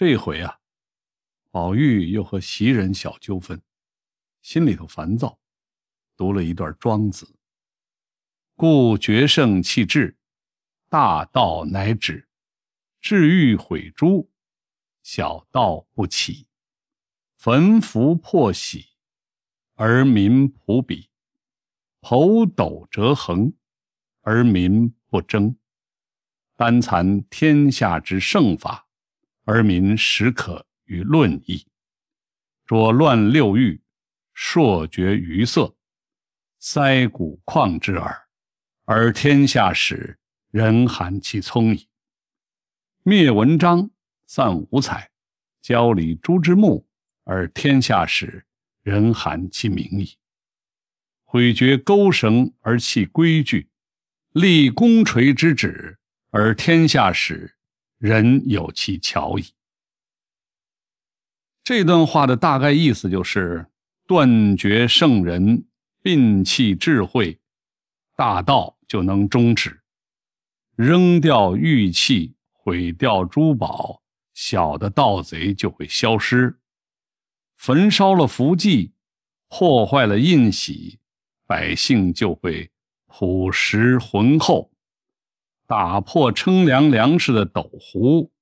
这回啊，宝玉又和袭人小纠纷，心里头烦躁，读了一段《庄子》：“故决胜弃智，大道乃止；治欲毁诸，小道不起；焚符破玺，而民朴鄙；剖斗折衡，而民不争。单残天下之圣法。”而民始可与论矣。若乱六欲，朔绝于色，塞骨旷之耳；而天下使人寒其聪矣。灭文章，散五彩，交礼诸之目；而天下使人寒其明矣。毁绝钩绳而弃规矩，立公锤之指；而天下始。人有其巧矣。这段话的大概意思就是：断绝圣人，摒弃智慧，大道就能终止；扔掉玉器，毁掉珠宝，小的盗贼就会消失；焚烧了符迹，破坏了印玺，百姓就会朴实浑厚。打破称量粮食的斗壶，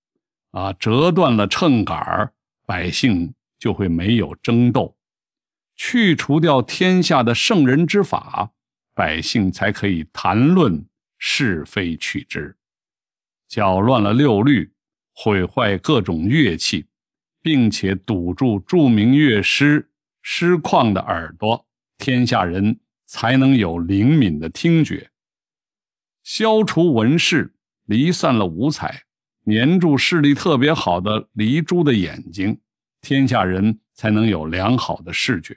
啊，折断了秤杆百姓就会没有争斗；去除掉天下的圣人之法，百姓才可以谈论是非曲直；搅乱了六律，毁坏各种乐器，并且堵住著名乐师师旷的耳朵，天下人才能有灵敏的听觉。消除纹饰，离散了五彩，粘住视力特别好的离珠的眼睛，天下人才能有良好的视觉；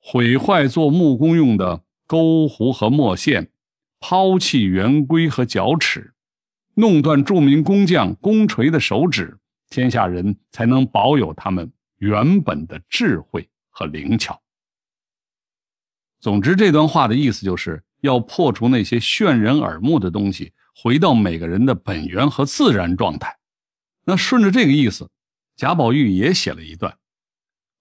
毁坏做木工用的钩弧和墨线，抛弃圆规和角尺，弄断著名工匠工锤的手指，天下人才能保有他们原本的智慧和灵巧。总之，这段话的意思就是。要破除那些眩人耳目的东西，回到每个人的本源和自然状态。那顺着这个意思，贾宝玉也写了一段：“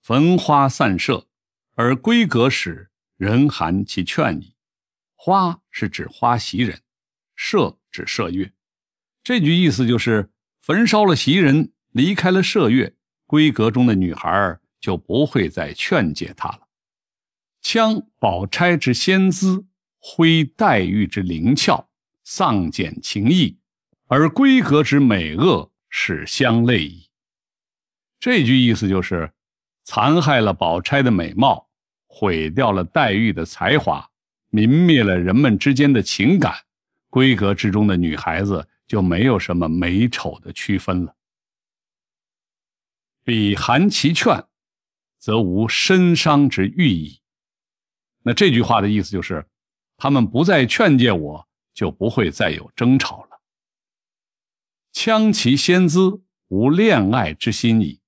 焚花散射，而闺阁使人寒其劝你。”花是指花袭人，射指射月。这句意思就是：焚烧了袭人，离开了射月，闺阁中的女孩儿就不会再劝诫他了。枪宝钗之仙姿。挥黛玉之灵俏，丧减情意，而闺阁之美恶始相类矣。这句意思就是，残害了宝钗的美貌，毁掉了黛玉的才华，泯灭了人们之间的情感，闺阁之中的女孩子就没有什么美丑的区分了。彼含其劝，则无深伤之欲矣。那这句话的意思就是。他们不再劝诫我，就不会再有争吵了。羌其先姿，无恋爱之心矣；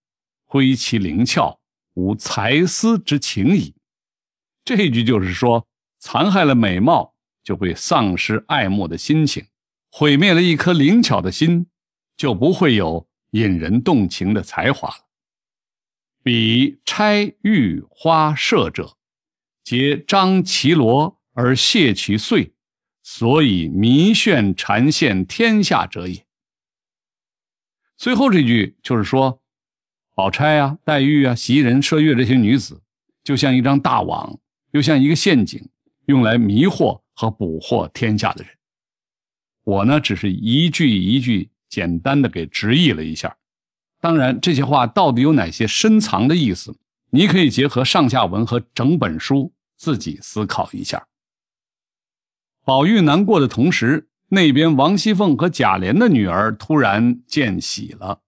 挥其灵窍，无才思之情矣。这句就是说，残害了美貌，就会丧失爱慕的心情；毁灭了一颗灵巧的心，就不会有引人动情的才华了。比钗玉花社者，皆张绮罗。而泄其遂，所以民炫缠线天下者也。最后这句就是说，宝钗啊、黛玉啊、袭人、麝月这些女子，就像一张大网，又像一个陷阱，用来迷惑和捕获天下的人。我呢，只是一句一句简单的给直译了一下。当然，这些话到底有哪些深藏的意思，你可以结合上下文和整本书自己思考一下。宝玉难过的同时，那边王熙凤和贾琏的女儿突然见喜了。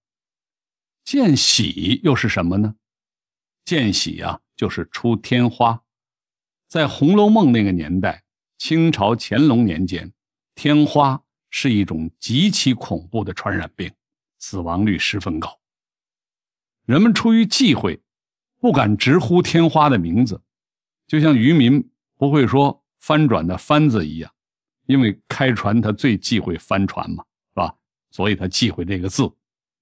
见喜又是什么呢？见喜啊，就是出天花。在《红楼梦》那个年代，清朝乾隆年间，天花是一种极其恐怖的传染病，死亡率十分高。人们出于忌讳，不敢直呼天花的名字，就像渔民不会说。翻转的“翻”字一样，因为开船他最忌讳翻船嘛，是吧？所以他忌讳这个字。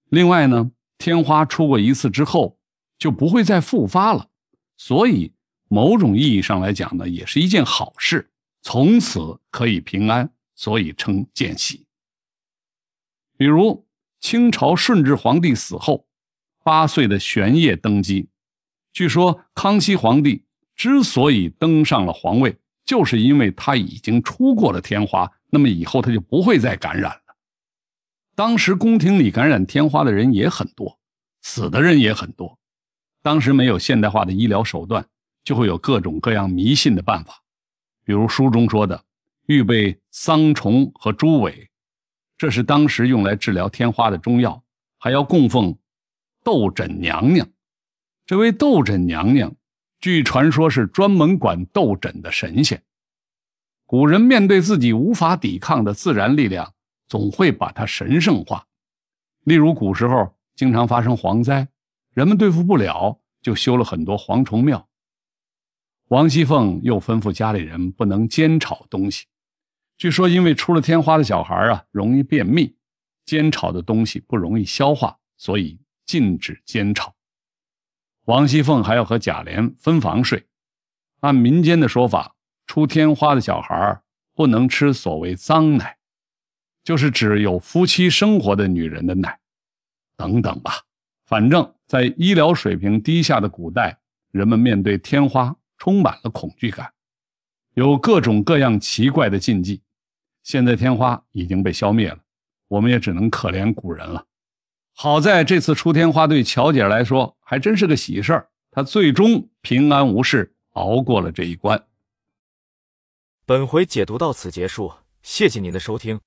另外呢，天花出过一次之后就不会再复发了，所以某种意义上来讲呢，也是一件好事，从此可以平安，所以称见喜。比如清朝顺治皇帝死后，八岁的玄烨登基，据说康熙皇帝之所以登上了皇位。就是因为他已经出过了天花，那么以后他就不会再感染了。当时宫廷里感染天花的人也很多，死的人也很多。当时没有现代化的医疗手段，就会有各种各样迷信的办法，比如书中说的，预备桑虫和猪尾，这是当时用来治疗天花的中药，还要供奉斗疹娘娘。这位斗疹娘娘。据传说是专门管痘疹的神仙。古人面对自己无法抵抗的自然力量，总会把它神圣化。例如，古时候经常发生蝗灾，人们对付不了，就修了很多蝗虫庙。王熙凤又吩咐家里人不能煎炒东西。据说，因为出了天花的小孩啊，容易便秘，煎炒的东西不容易消化，所以禁止煎炒。王熙凤还要和贾琏分房睡，按民间的说法，出天花的小孩不能吃所谓脏奶，就是指有夫妻生活的女人的奶，等等吧。反正，在医疗水平低下的古代，人们面对天花充满了恐惧感，有各种各样奇怪的禁忌。现在天花已经被消灭了，我们也只能可怜古人了。好在这次出天花对巧姐来说。还真是个喜事儿，他最终平安无事，熬过了这一关。本回解读到此结束，谢谢您的收听。